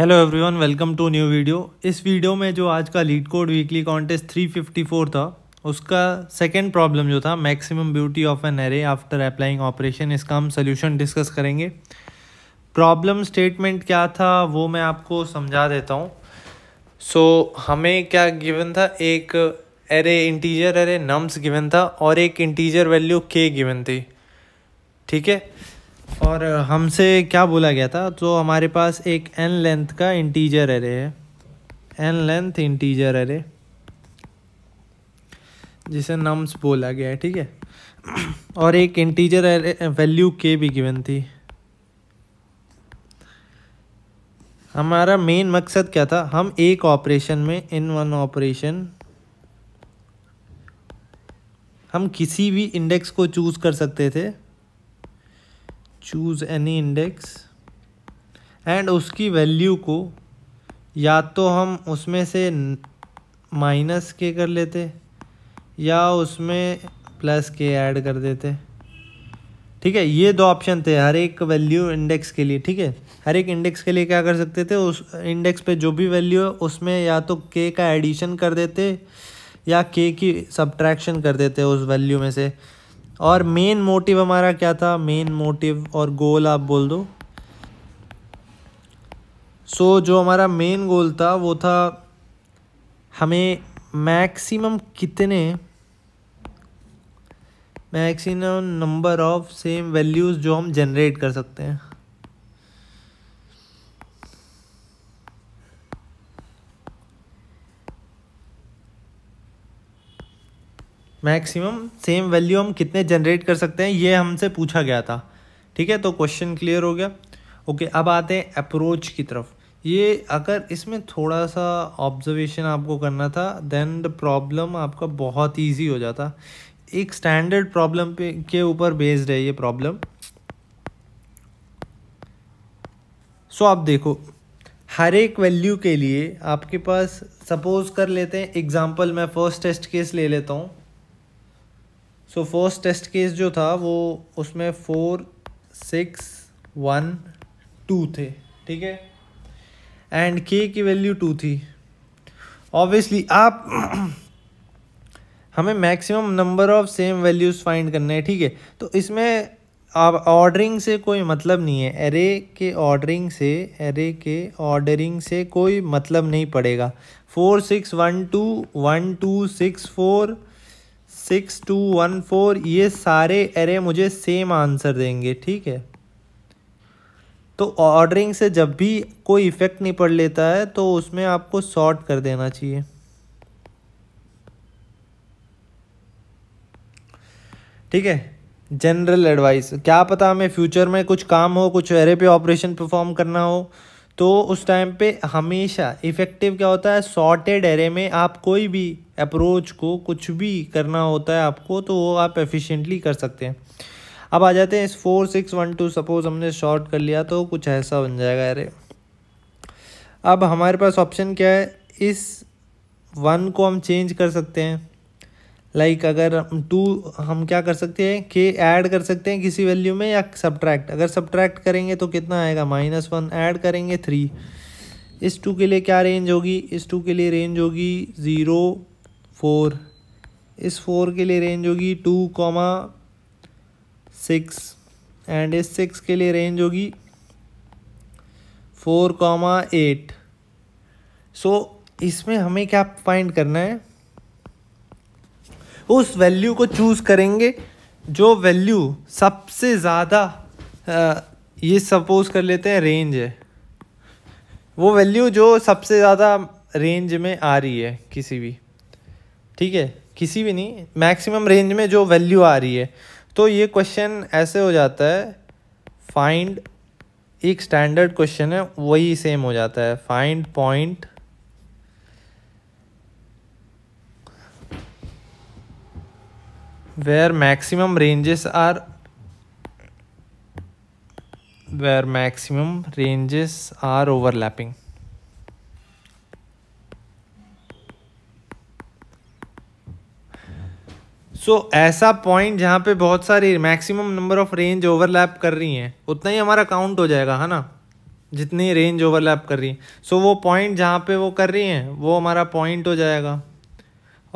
Hello everyone welcome to new video इस video में जो आज का लीड कोड वीकली कॉन्टेस्ट 354 था उसका सेकंड प्रॉब्लम जो था maximum beauty of an array after applying operation इसका हम सोल्यूशन डिस्कस करेंगे प्रॉब्लम स्टेटमेंट क्या था वो मैं आपको समझा देता हूँ सो so, हमें क्या गिवन था एक array integer array nums given था और एक इंटीजर वैल्यू के गिवन थी ठीक है और हमसे क्या बोला गया था तो हमारे पास एक एन लेंथ का इंटीजर एरे है एन लेंथ इंटीजर एरे जिसे नम्स बोला गया है ठीक है और एक इंटीजर एरे वैल्यू के भी गिवन थी हमारा मेन मकसद क्या था हम एक ऑपरेशन में इन वन ऑपरेशन हम किसी भी इंडेक्स को चूज़ कर सकते थे चूज़ एनी इंडेक्स एंड उसकी वैल्यू को या तो हम उसमें से माइनस के कर लेते या उसमें प्लस के ऐड कर देते ठीक है ये दो ऑप्शन थे हर एक वैल्यू इंडेक्स के लिए ठीक है हर एक इंडेक्स के लिए क्या कर सकते थे उस इंडेक्स पे जो भी वैल्यू है उसमें या तो के का एडिशन कर देते या के की सब्ट्रैक्शन कर देते उस वैल्यू में से और मेन मोटिव हमारा क्या था मेन मोटिव और गोल आप बोल दो सो so, जो हमारा मेन गोल था वो था हमें मैक्सिमम कितने maximum number of same values जो हम जनरेट कर सकते हैं मैक्सिमम सेम वैल्यू हम कितने जनरेट कर सकते हैं ये हमसे पूछा गया था ठीक है तो क्वेश्चन क्लियर हो गया ओके अब आते हैं अप्रोच की तरफ ये अगर इसमें थोड़ा सा ऑब्जर्वेशन आपको करना था देन द प्रॉब्लम आपका बहुत इजी हो जाता एक स्टैंडर्ड प्रॉब्लम पे के ऊपर बेस्ड है ये प्रॉब्लम सो आप देखो हर एक वैल्यू के लिए आपके पास सपोज कर लेते हैं एग्जांपल मैं फर्स्ट टेस्ट केस ले लेता हूँ सो फर्स्ट टेस्ट केस जो था वो उसमें फोर सिक्स वन टू थे ठीक है एंड के की वैल्यू टू थी ऑब्वियसली आप हमें maximum number of same values find करने हैं ठीक है थीके? तो इसमें आप ऑर्डरिंग से कोई मतलब नहीं है एरे के ऑर्डरिंग से एरे के ऑर्डरिंग से कोई मतलब नहीं पड़ेगा four six one two one two six four six two one four ये सारे एरे मुझे सेम आंसर देंगे ठीक है तो ऑर्डरिंग से जब भी कोई इफ़ेक्ट नहीं पड़ लेता है तो उसमें आपको सॉर्ट कर देना चाहिए ठीक है जनरल एडवाइस क्या पता हमें फ्यूचर में कुछ काम हो कुछ एरे पे ऑपरेशन परफॉर्म करना हो तो उस टाइम पे हमेशा इफ़ेक्टिव क्या होता है सॉर्टेड एरे में आप कोई भी अप्रोच को कुछ भी करना होता है आपको तो वो आप एफिशिएंटली कर सकते हैं अब आ जाते हैं इस four six one two suppose हमने शॉर्ट कर लिया तो कुछ ऐसा बन जाएगा अरे अब हमारे पास ऑप्शन क्या है इस वन को हम चेंज कर सकते हैं लाइक like अगर टू हम क्या कर सकते हैं के ऐड कर सकते हैं किसी वैल्यू में या सब्ट्रैक्ट अगर सब्ट्रैक्ट करेंगे तो कितना आएगा माइनस वन ऐड करेंगे थ्री इस टू के लिए क्या रेंज होगी इस टू के लिए रेंज होगी ज़ीरो फोर इस फोर के लिए रेंज होगी टू कॉमा सिक्स एंड इस सिक्स के लिए रेंज होगी फोर कॉमा एट सो इसमें हमें क्या फाइंड करना है उस वैल्यू को चूज़ करेंगे जो वैल्यू सबसे ज़्यादा ये सपोज कर लेते हैं रेंज है वो वैल्यू जो सबसे ज़्यादा रेंज में आ रही है किसी भी ठीक है किसी भी नहीं मैक्सिमम रेंज में जो वैल्यू आ रही है तो ये क्वेश्चन ऐसे हो जाता है फाइंड एक स्टैंडर्ड क्वेश्चन है वही सेम हो जाता है find point where maximum ranges are where maximum ranges are overlapping so so, ऐसा पॉइंट जहाँ पे बहुत सारी maximum number of range overlap कर रही हैं उतना ही हमारा काउंट हो जाएगा है ना जितनी रेंज ओवरलैप कर रही हैं सो so, वो पॉइंट जहाँ पे वो कर रही हैं वो हमारा पॉइंट हो जाएगा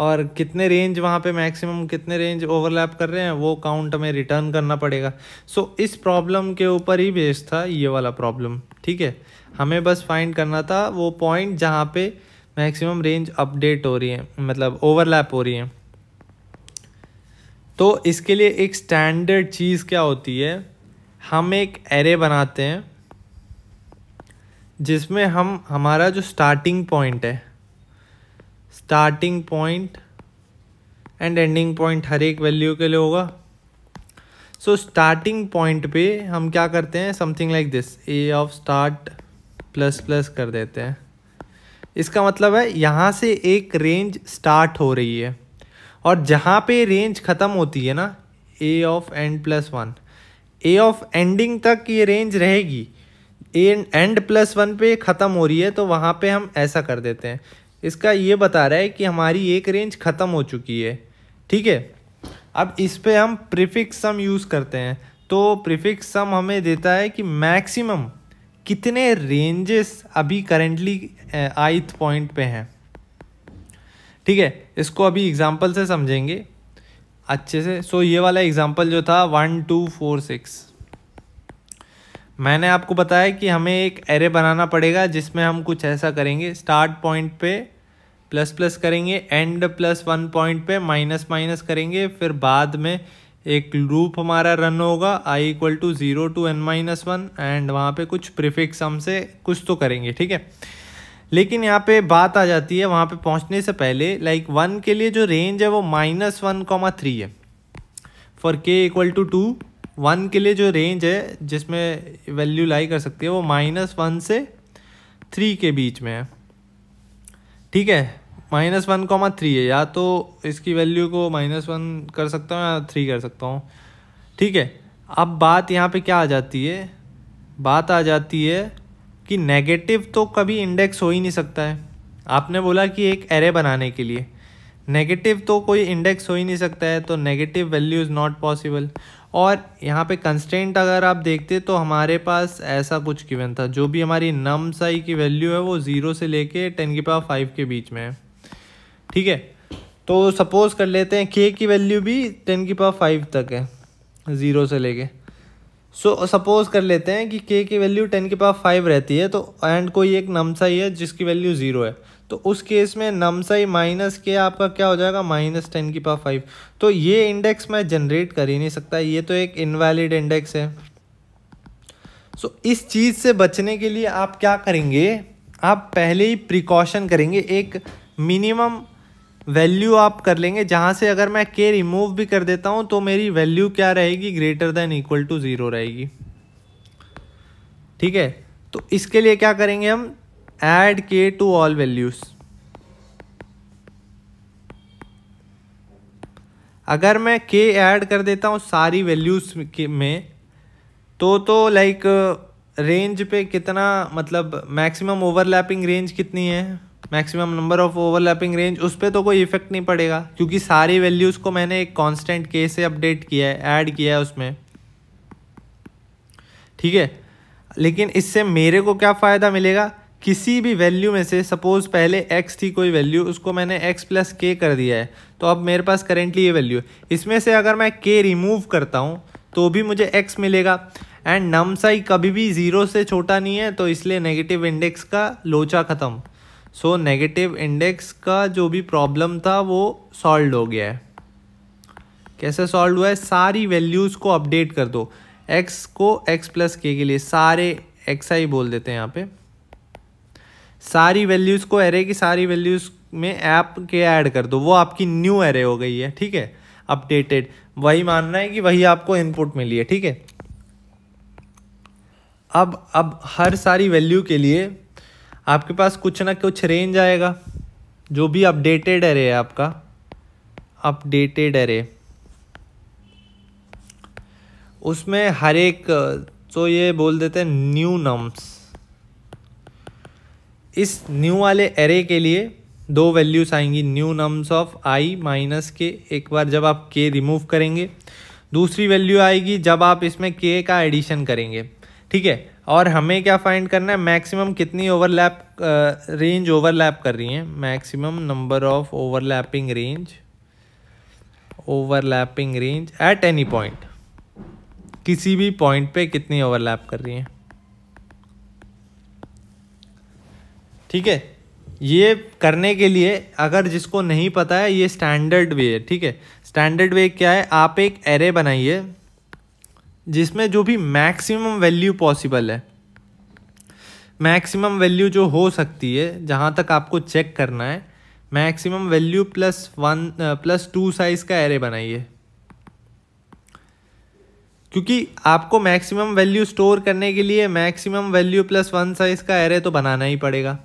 और कितने रेंज वहाँ पे मैक्सिमम कितने रेंज ओवरलैप कर रहे हैं वो काउंट हमें रिटर्न करना पड़ेगा सो so, इस प्रॉब्लम के ऊपर ही बेस्ड था ये वाला प्रॉब्लम ठीक है हमें बस फाइंड करना था वो पॉइंट जहाँ पे मैक्सिमम रेंज अपडेट हो रही है मतलब ओवरलैप हो रही है तो इसके लिए एक स्टैंडर्ड चीज़ क्या होती है हम एक एरे बनाते हैं जिसमें हम हमारा जो स्टार्टिंग पॉइंट है starting point and ending point हर एक वैल्यू के लिए होगा सो स्टार्टिंग पॉइंट पे हम क्या करते हैं something like this a of start plus plus कर देते हैं इसका मतलब है यहाँ से एक रेंज स्टार्ट हो रही है और जहाँ पे रेंज ख़त्म होती है ना a of end plus one a of ending तक ये रेंज रहेगी एंड प्लस वन पे ख़त्म हो रही है तो वहाँ पे हम ऐसा कर देते हैं इसका ये बता रहा है कि हमारी एक रेंज ख़त्म हो चुकी है ठीक है अब इस पर हम प्रिफिक्स सम यूज़ करते हैं तो प्रिफिक्स सम हमें देता है कि मैक्सिमम कितने रेंजेस अभी करेंटली आइथ पॉइंट पे हैं ठीक है इसको अभी एग्जांपल से समझेंगे अच्छे से सो ये वाला एग्जांपल जो था वन टू फोर सिक्स मैंने आपको बताया कि हमें एक एरे बनाना पड़ेगा जिसमें हम कुछ ऐसा करेंगे स्टार्ट पॉइंट पे प्लस प्लस करेंगे एंड प्लस वन पॉइंट पे माइनस माइनस करेंगे फिर बाद में एक लूप हमारा रन होगा i equal to zero to n minus one and वहाँ पे कुछ प्रिफिक्स हमसे कुछ तो करेंगे ठीक है लेकिन यहाँ पे बात आ जाती है वहाँ पे पहुँचने से पहले लाइक वन के लिए जो रेंज है वो माइनस वन कॉमा थ्री है for k equal to two one के लिए जो रेंज है जिसमें वैल्यू लाई कर सकती है वो माइनस वन से थ्री के बीच में है ठीक है माइनस वन कॉमा थ्री है या तो इसकी वैल्यू को माइनस वन कर सकता हूँ या थ्री कर सकता हूँ ठीक है अब बात यहाँ पे क्या आ जाती है बात आ जाती है कि नेगेटिव तो कभी इंडेक्स हो ही नहीं सकता है आपने बोला कि एक एरे बनाने के लिए नेगेटिव तो कोई इंडेक्स हो ही नहीं सकता है तो negative value is not possible और यहाँ पे कंस्टेंट अगर आप देखते तो हमारे पास ऐसा कुछ किवन था जो भी हमारी नम साई की वैल्यू है वो ज़ीरो से लेके टेन की पावर फाइव के बीच में है ठीक है तो सपोज़ कर लेते हैं के की वैल्यू भी टेन की पावर फाइव तक है ज़ीरो से लेके सो so, सपोज़ कर लेते हैं कि के की वैल्यू टेन की पावर फाइव रहती है तो एंड कोई एक नमसा ही है जिसकी वैल्यू ज़ीरो है तो उस केस में नमसा ही माइनस के आपका क्या हो जाएगा माइनस टेन की पावर फाइव तो ये इंडेक्स मैं जनरेट कर ही नहीं सकता ये तो एक इनवैलिड इंडेक्स है सो so, इस चीज़ से बचने के लिए आप क्या करेंगे आप पहले ही प्रिकॉशन करेंगे एक मिनिमम वैल्यू आप कर लेंगे जहाँ से अगर मैं के रिमूव भी कर देता हूँ तो मेरी वैल्यू क्या रहेगी greater than equal to zero रहेगी ठीक है तो इसके लिए क्या करेंगे हम एड के टू ऑल वैल्यूज़ अगर मैं के ऐड कर देता हूँ सारी वैल्यूज़ में तो तो लाइक रेंज पे कितना मतलब मैक्सिमम ओवरलैपिंग रेंज कितनी है maximum number of overlapping range उस पर तो कोई इफेक्ट नहीं पड़ेगा क्योंकि सारी वैल्यूज़ को मैंने एक कांस्टेंट के से अपडेट किया है ऐड किया है उसमें ठीक है लेकिन इससे मेरे को क्या फ़ायदा मिलेगा किसी भी वैल्यू में से सपोज़ पहले x थी कोई वैल्यू उसको मैंने x प्लस के कर दिया है तो अब मेरे पास करेंटली ये वैल्यू है इसमें से अगर मैं k रिमूव करता हूँ तो भी मुझे x मिलेगा एंड नम साई कभी भी ज़ीरो से छोटा नहीं है तो इसलिए नेगेटिव इंडेक्स का लोचा ख़त्म सो नेगेटिव इंडेक्स का जो भी प्रॉब्लम था वो सॉल्व हो गया है कैसे सॉल्व हुआ है सारी वैल्यूज़ को अपडेट कर दो एक्स को एक्स प्लस के के लिए सारे एक्स आई बोल देते हैं यहाँ पे सारी वैल्यूज़ को एरे की सारी वैल्यूज़ में ऐप के ऐड कर दो वो आपकी न्यू एरे हो गई है ठीक है अपडेटेड वही मानना है कि वही आपको इनपुट मिली है ठीक है अब अब हर सारी वैल्यू के लिए आपके पास कुछ ना कुछ रेंज आएगा जो भी अपडेटेड एरे है आपका अपडेटेड एरे उसमें हर एक तो ये बोल देते हैं न्यू नम्स इस न्यू वाले एरे के लिए दो वैल्यूज आएंगी new nums of i minus k एक बार जब आप के रिमूव करेंगे दूसरी वैल्यू आएगी जब आप इसमें के का एडिशन करेंगे ठीक है और हमें क्या फाइंड करना है मैक्सिमम कितनी ओवरलैप रेंज ओवरलैप कर रही हैं maximum number of overlapping range overlapping range at any point किसी भी पॉइंट पे कितनी ओवरलैप कर रही हैं ठीक है ये करने के लिए अगर जिसको नहीं पता है ये स्टैंडर्ड वे है ठीक है स्टैंडर्ड वे क्या है आप एक एरे बनाइए जिसमें जो भी मैक्सिमम वैल्यू पॉसिबल है मैक्सिमम वैल्यू जो हो सकती है जहाँ तक आपको चेक करना है maximum value plus one plus two size का एरे बनाइए क्योंकि आपको मैक्सिमम वैल्यू स्टोर करने के लिए maximum value plus one size का एरे तो बनाना ही पड़ेगा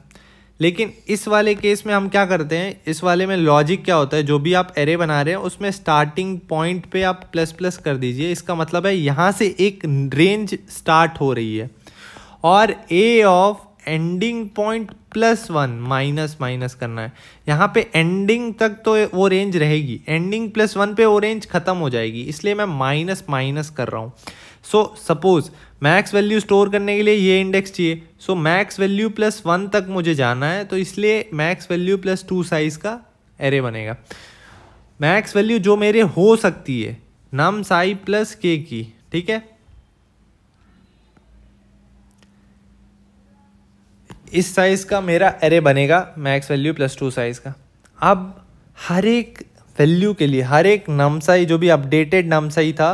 लेकिन इस वाले केस में हम क्या करते हैं इस वाले में लॉजिक क्या होता है जो भी आप एरे बना रहे हैं उसमें स्टार्टिंग पॉइंट पे आप प्लस प्लस कर दीजिए इसका मतलब है यहाँ से एक रेंज स्टार्ट हो रही है और a of ending point plus one minus minus करना है यहाँ पे एंडिंग तक तो वो रेंज रहेगी एंडिंग प्लस वन पे वो रेंज ख़त्म हो जाएगी इसलिए मैं माइनस माइनस कर रहा हूँ so suppose max value store करने के लिए ये इंडेक्स चाहिए so max value plus one तक मुझे जाना है तो इसलिए max value plus two size का एरे बनेगा मैक्स वैल्यू जो मेरे हो सकती है नम साई प्लस के की ठीक है इस साइज़ का मेरा एरे बनेगा max value plus two size का अब हर एक वैल्यू के लिए हर एक नामसाई जो भी अपडेटेड नामसाई था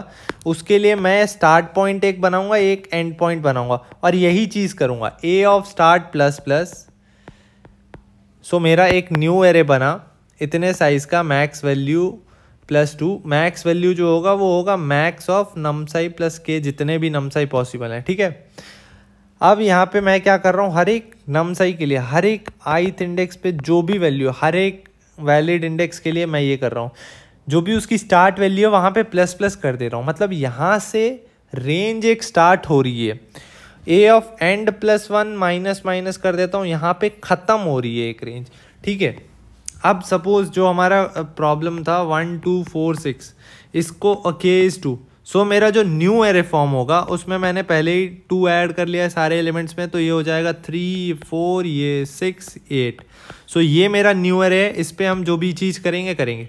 उसके लिए मैं स्टार्ट पॉइंट एक बनाऊंगा एक एंड पॉइंट बनाऊंगा और यही चीज़ करूंगा a of start plus plus so मेरा एक न्यू एरे बना इतने साइज़ का max value plus two max value जो होगा वो होगा मैक्स ऑफ नमसाई प्लस के जितने भी नमसाई पॉसिबल हैं ठीक है अब यहाँ पे मैं क्या कर रहा हूँ हर एक नमसाई के लिए हर एक आइथ इंडेक्स पे जो भी वैल्यू हर एक वैलिड इंडेक्स के लिए मैं ये कर रहा हूँ जो भी उसकी स्टार्ट वैल्यू है वहाँ पे प्लस प्लस कर दे रहा हूँ मतलब यहाँ से रेंज एक स्टार्ट हो रही है a of end plus one minus minus कर देता हूँ यहाँ पे ख़त्म हो रही है एक रेंज ठीक है अब सपोज जो हमारा प्रॉब्लम था वन टू फोर सिक्स इसको इज टू सो मेरा जो न्यू एरे फॉर्म होगा उसमें मैंने पहले ही टू ऐड कर लिया है सारे एलिमेंट्स में तो ये हो जाएगा थ्री फोर ये सिक्स एट सो ये मेरा न्यूअर है इस पर हम जो भी चीज़ करेंगे करेंगे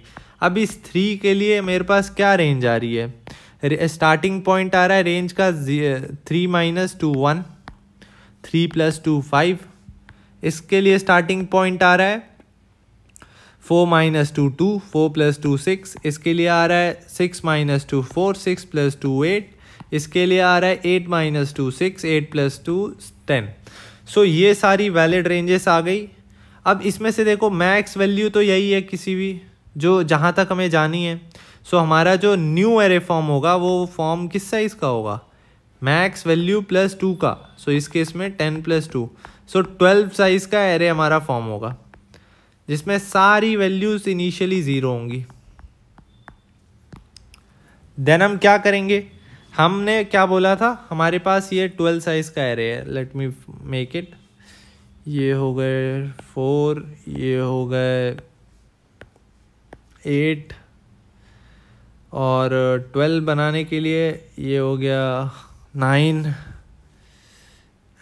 अब इस थ्री के लिए मेरे पास क्या रेंज आ रही है स्टार्टिंग पॉइंट आ रहा है रेंज का three minus two one three plus two five इसके लिए स्टार्टिंग पॉइंट आ रहा है four minus two two four plus two six इसके लिए आ रहा है six minus two four six plus two eight इसके लिए आ रहा है eight minus two six eight plus two ten so ये सारी वैलिड रेंजेस आ गई अब इसमें से देखो मैक्स वैल्यू तो यही है किसी भी जो जहाँ तक हमें जानी है सो so, हमारा जो न्यू एरे फॉर्म होगा वो फॉर्म किस साइज़ का होगा मैक्स वैल्यू प्लस टू का सो so, इस केस में ten plus two so twelve size का एरे हमारा फॉर्म होगा जिसमें सारी वैल्यूज़ इनिशियली ज़ीरो होंगी देन हम क्या करेंगे हमने क्या बोला था हमारे पास ये ट्वेल्व साइज़ का एरे है लेट मी मेक इट ये हो गए फोर ये हो गए एट और ट्वेल्व बनाने के लिए ये हो गया nine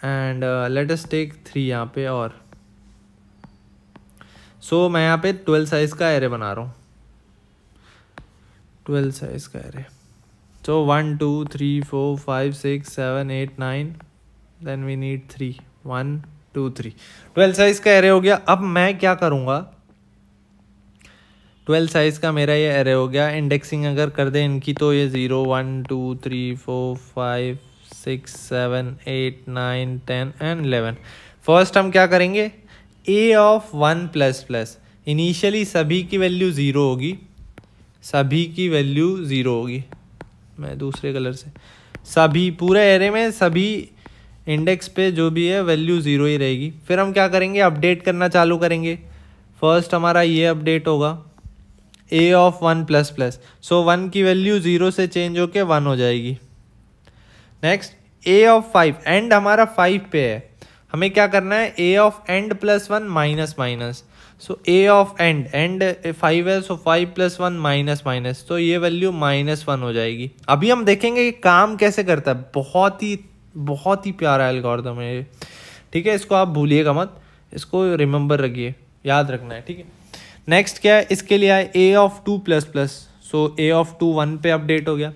and let us take three यहाँ पे और सो so, मैं यहाँ पे ट्वेल्व साइज़ का एरे बना रहा हूँ ट्वेल्व साइज़ का array so one two three four five six seven eight nine then we need three one two three twelfth size का एरे हो गया अब मैं क्या करूँगा ट्वेल्थ साइज़ का मेरा ये एरे हो गया इंडेक्सिंग अगर कर दें इनकी तो ये zero one two three four five six seven eight nine ten and eleven first हम क्या करेंगे a of one plus plus initially सभी की वैल्यू ज़ीरो होगी सभी की वैल्यू ज़ीरो होगी मैं दूसरे कलर से सभी पूरे एरे में सभी इंडेक्स पे जो भी है वैल्यू ज़ीरो ही रहेगी फिर हम क्या करेंगे अपडेट करना चालू करेंगे फर्स्ट हमारा ये अपडेट होगा a of one plus plus so one की वैल्यू ज़ीरो से चेंज होके वन हो जाएगी next a of five and हमारा फाइव पे है हमें क्या करना है a of end plus one minus minus so a of end and five है so five plus one minus minus तो ये वैल्यू माइनस वन हो जाएगी अभी हम देखेंगे कि काम कैसे करता है बहुत ही बहुत ही प्यारा एल्गोरिदम है ये ठीक है इसको आप भूलिएगा मत इसको रिमेंबर रखिए याद रखना है ठीक है नेक्स्ट क्या है इसके लिए आए a of two plus plus so a of two one पे अपडेट हो गया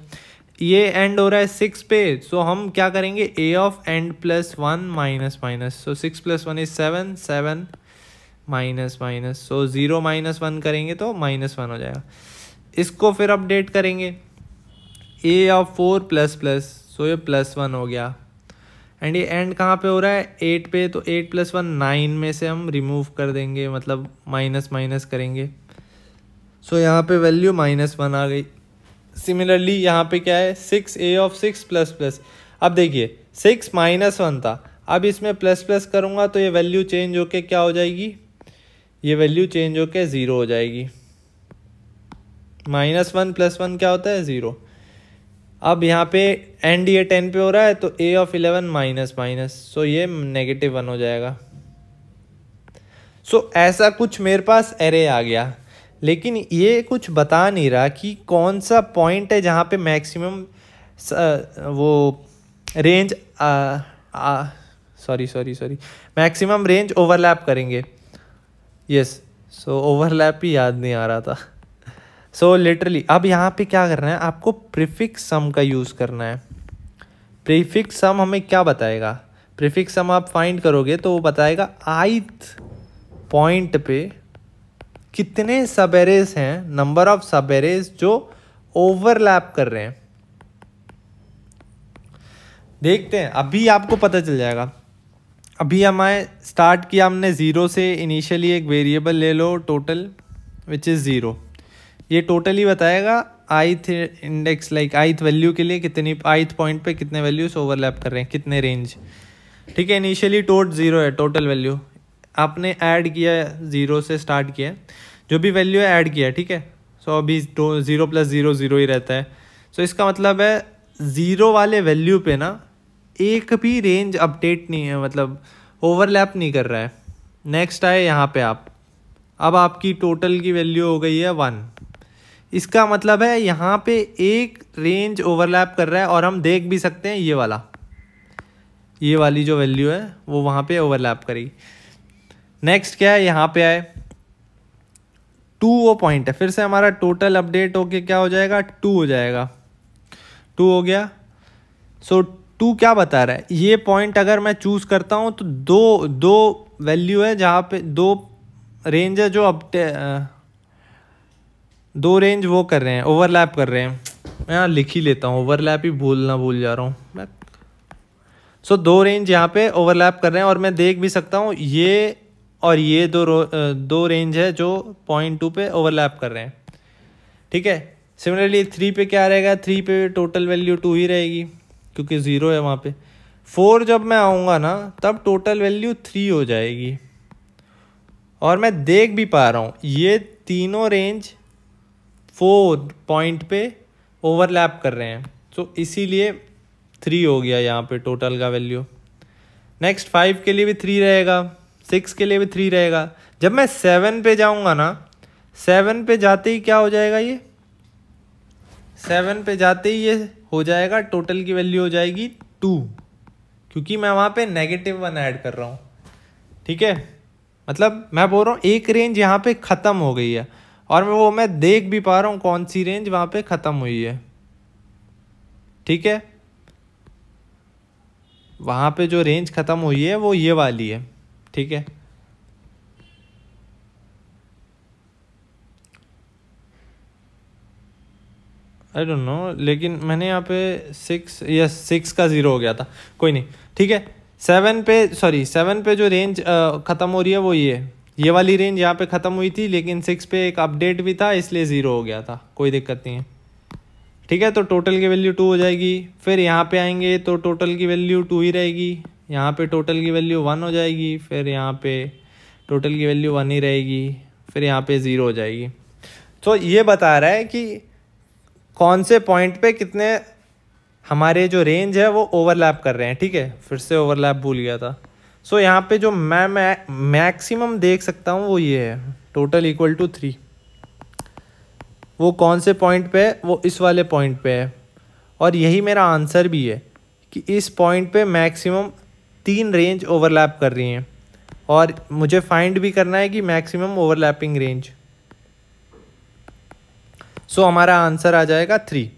ये एंड हो रहा है सिक्स पे सो so हम क्या करेंगे a of end plus one minus minus so six plus one is seven seven minus minus so zero minus one करेंगे तो माइनस वन हो जाएगा इसको फिर अपडेट करेंगे a of four plus plus so ये प्लस वन हो गया एंड ये एंड कहाँ पे हो रहा है एट पे तो एट प्लस वन नाइन में से हम रिमूव कर देंगे मतलब माइनस माइनस करेंगे सो so, यहाँ पे वैल्यू माइनस वन आ गई सिमिलरली यहाँ पे क्या है six a of six plus plus अब देखिए सिक्स माइनस वन था अब इसमें प्लस प्लस करूँगा तो ये वैल्यू चेंज होके क्या हो जाएगी ये वैल्यू चेंज होके ज़ीरो हो जाएगी माइनस वन प्लस वन क्या होता है ज़ीरो अब यहाँ पे डी ए टेन पे हो रहा है तो a of eleven minus minus so ये नेगेटिव वन हो जाएगा सो so, ऐसा कुछ मेरे पास एरे आ गया लेकिन ये कुछ बता नहीं रहा कि कौन सा पॉइंट है जहाँ पे मैक्सिमम वो range sorry sorry sorry maximum range overlap करेंगे यस सो ओवरलैप ही याद नहीं आ रहा था सो लिटरली अब यहाँ पे क्या करना है आपको प्रिफिक्स सम का यूज़ करना है प्रीफिक्स सम हमें क्या बताएगा प्रीफिक्स सम आप फाइंड करोगे तो वो बताएगा आइथ पॉइंट पे कितने सबेरेज हैं नंबर ऑफ सबेरेज जो ओवरलैप कर रहे हैं देखते हैं अभी आपको पता चल जाएगा अभी हमारे स्टार्ट किया हमने ज़ीरो से इनिशियली एक वेरिएबल ले लो टोटल विच इज़ ज़ीरो ये टोटली बताएगा ith index like ith value के लिए कितनी आइथ पॉइंट पे कितने वैल्यूज ओवरलैप कर रहे हैं कितने रेंज ठीक है इनिशियली टोट ज़ीरो है टोटल वैल्यू आपने ऐड किया ज़ीरो से स्टार्ट किया जो भी वैल्यू है ऐड किया ठीक है सो so, अभी तो ज़ीरो प्लस ज़ीरो ज़ीरो ही रहता है सो so, इसका मतलब है ज़ीरो वाले वैल्यू पे ना एक भी रेंज अपडेट नहीं है मतलब ओवरलैप नहीं कर रहा है नेक्स्ट आए यहाँ पे आप अब आपकी टोटल की वैल्यू हो गई है वन इसका मतलब है यहाँ पे एक रेंज ओवरलैप कर रहा है और हम देख भी सकते हैं ये वाला ये वाली जो वैल्यू है वो वहाँ पे ओवरलैप करेगी नेक्स्ट क्या है यहाँ पे आए टू वो पॉइंट है फिर से हमारा टोटल अपडेट होके क्या हो जाएगा टू हो जाएगा टू हो गया सो so, टू क्या बता रहा है ये पॉइंट अगर मैं चूज़ करता हूँ तो दो दो वैल्यू है जहाँ पे दो रेंज है जो अपडे दो रेंज वो कर रहे हैं ओवरलैप कर रहे हैं मैं यहाँ लिख ही लेता हूँ ओवरलैप ही भूलना भूल जा रहा हूँ मैं सो so, दो रेंज यहाँ पे ओवरलैप कर रहे हैं और मैं देख भी सकता हूँ ये और ये दो दो रेंज है जो पॉइंट टू पे ओवरलैप कर रहे हैं ठीक है सिमिलरली थ्री पे क्या रहेगा थ्री पे टोटल वैल्यू टू ही रहेगी क्योंकि ज़ीरो है वहाँ पे फोर जब मैं आऊँगा ना तब टोटल वैल्यू थ्री हो जाएगी और मैं देख भी पा रहा हूँ ये तीनों रेंज फोर पॉइंट पे ओवरलैप कर रहे हैं तो इसीलिए थ्री हो गया यहाँ पे टोटल का वैल्यू नेक्स्ट फाइव के लिए भी थ्री रहेगा सिक्स के लिए भी थ्री रहेगा जब मैं सेवन पे जाऊँगा ना सेवन पे जाते ही क्या हो जाएगा ये सेवन पे जाते ही ये हो जाएगा टोटल की वैल्यू हो जाएगी टू क्योंकि मैं वहाँ पे नेगेटिव वन ऐड कर रहा हूँ ठीक है मतलब मैं बोल रहा हूँ एक रेंज यहाँ पे ख़त्म हो गई है और मैं वो मैं देख भी पा रहा हूँ कौन सी रेंज वहाँ पे ख़त्म हुई है ठीक है वहाँ पे जो रेंज ख़त्म हुई है वो ये वाली है ठीक है आई डोंट नो लेकिन मैंने यहाँ पे सिक्स यस सिक्स का ज़ीरो हो गया था कोई नहीं ठीक है सेवन पे सॉरी सेवन पे जो रेंज ख़त्म हो रही है वो ये ये वाली रेंज यहाँ पे ख़त्म हुई थी लेकिन सिक्स पे एक अपडेट भी था इसलिए ज़ीरो हो गया था कोई दिक्कत नहीं है ठीक है तो टोटल की वैल्यू टू हो जाएगी फिर यहाँ पे आएंगे तो टोटल की वैल्यू टू ही रहेगी यहाँ पे टोटल की वैल्यू वन हो जाएगी फिर यहाँ पे टोटल की वैल्यू वन ही रहेगी फिर यहाँ पे ज़ीरो हो जाएगी तो ये बता रहा है कि कौन से पॉइंट पे कितने हमारे जो रेंज है वो ओवरलैप कर रहे हैं ठीक है फिर से ओवरलैप भूल गया था सो so, यहाँ पे जो मैं मैक्सिमम देख सकता हूँ वो ये है टोटल इक्वल टू थ्री वो कौन से पॉइंट पे है वो इस वाले पॉइंट पे है और यही मेरा आंसर भी है कि इस पॉइंट पे मैक्सिमम तीन रेंज ओवरलैप कर रही हैं और मुझे फाइंड भी करना है कि मैक्सिमम ओवरलैपिंग रेंज सो हमारा आंसर आ जाएगा थ्री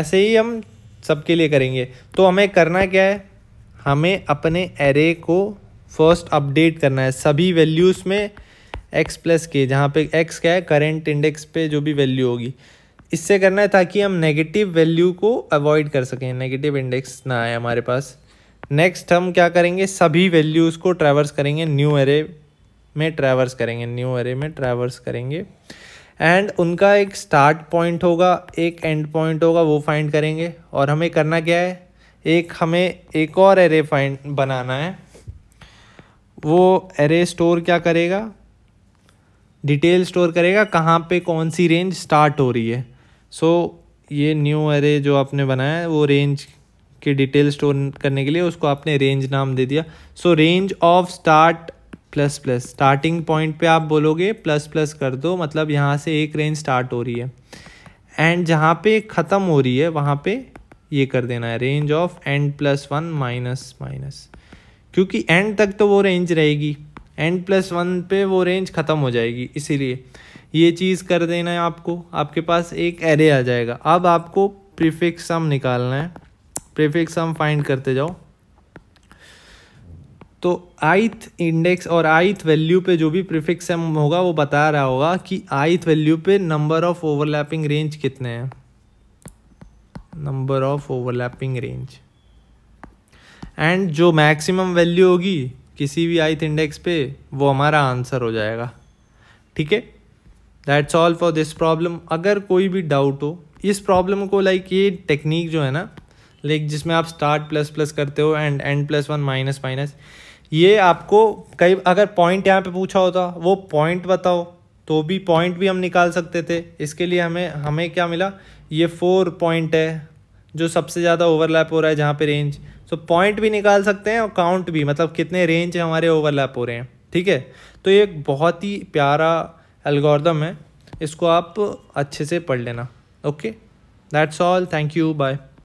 ऐसे ही हम सबके लिए करेंगे तो हमें करना क्या है हमें अपने एरे को फर्स्ट अपडेट करना है सभी वैल्यूज़ में एक्स प्लस के जहाँ पे एक्स क्या है करेंट इंडेक्स पे जो भी वैल्यू होगी इससे करना है ताकि हम नेगेटिव वैल्यू को अवॉइड कर सकें नेगेटिव इंडेक्स ना आए हमारे पास नेक्स्ट हम क्या करेंगे सभी वैल्यूज़ को ट्रैवर्स करेंगे न्यू एरे में ट्रैवर्स करेंगे न्यू एरे में ट्रैवर्स करेंगे एंड उनका एक स्टार्ट पॉइंट होगा एक एंड पॉइंट होगा वो फाइंड करेंगे और हमें करना क्या है एक हमें एक और एरे फाइंड बनाना है वो एरे स्टोर क्या करेगा डिटेल स्टोर करेगा कहाँ पे कौन सी रेंज स्टार्ट हो रही है सो so, ये न्यू एरे जो आपने बनाया है वो रेंज की डिटेल स्टोर करने के लिए उसको आपने रेंज नाम दे दिया so range of start plus plus starting point पे आप बोलोगे प्लस प्लस कर दो मतलब यहाँ से एक रेंज स्टार्ट हो रही है एंड जहाँ पे ख़त्म हो रही है वहाँ पे ये कर देना है range of end plus one minus minus क्योंकि एंड तक तो वो रेंज रहेगी एंड प्लस वन पे वो रेंज ख़त्म हो जाएगी इसीलिए ये चीज़ कर देना है आपको आपके पास एक एरे आ जाएगा अब आपको प्रीफिक्स सम निकालना है प्रीफिक्स सम फाइंड करते जाओ तो आइथ इंडेक्स और आइथ वैल्यू पे जो भी प्रीफिक्स सम होगा वो बता रहा होगा कि आइथ वैल्यू पे नंबर ऑफ ओवरलैपिंग रेंज कितने हैं number of overlapping range and जो मैक्सिमम वैल्यू होगी किसी भी आइथ इंडेक्स पे वो हमारा आंसर हो जाएगा ठीक है that's all for this problem अगर कोई भी डाउट हो इस प्रॉब्लम को लाइक ये टेक्निक जो है ना लाइक जिसमें आप स्टार्ट प्लस प्लस करते हो and and plus one minus minus ये आपको कई अगर पॉइंट यहाँ पे पूछा होता वो पॉइंट बताओ तो भी पॉइंट भी हम निकाल सकते थे इसके लिए हमें हमें क्या मिला ये फोर पॉइंट है जो सबसे ज़्यादा ओवरलैप हो रहा है जहाँ पे रेंज सो पॉइंट भी निकाल सकते हैं और काउंट भी मतलब कितने रेंज हमारे ओवरलैप हो रहे हैं ठीक है तो ये एक बहुत ही प्यारा एल्गोरिदम है इसको आप अच्छे से पढ़ लेना okay that's all thank you bye